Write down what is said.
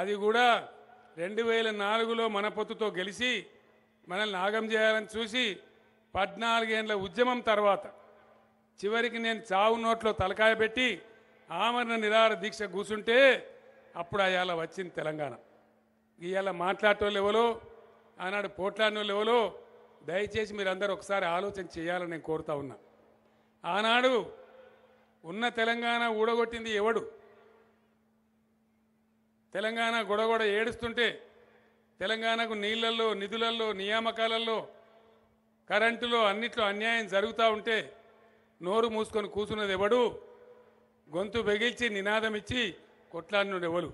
అది కూడా రెండు వేల నాలుగులో మన పొత్తుతో గెలిచి మనల్ని నాగం చేయాలని చూసి పద్నాలుగేండ్ల ఉద్యమం తర్వాత చివరికి నేను చావు నోట్లో తలకాయ పెట్టి ఆమరణ నిరాహార దీక్ష కూర్చుంటే అప్పుడు అయ్యాల వచ్చింది తెలంగాణ ఇవాళ మాట్లాడటోళ్ళు ఎవరో ఆనాడు పోట్లాడినోళ్ళు ఎవరో దయచేసి మీరందరూ ఒకసారి ఆలోచన చేయాలని నేను కోరుతా ఉన్నా ఆనాడు ఉన్న తెలంగాణ ఊడగొట్టింది ఎవడు తెలంగాణ గొడగొడ ఏడుస్తుంటే తెలంగాణకు నీళ్లల్లో నిధులల్లో నియామకాలలో కరెంటులో అన్నిట్లో అన్యాయం జరుగుతూ ఉంటే నోరు మూసుకొని కూర్చున్నది ఎవడు గొంతు బెగిల్చి నినాదం ఇచ్చి ఎవడు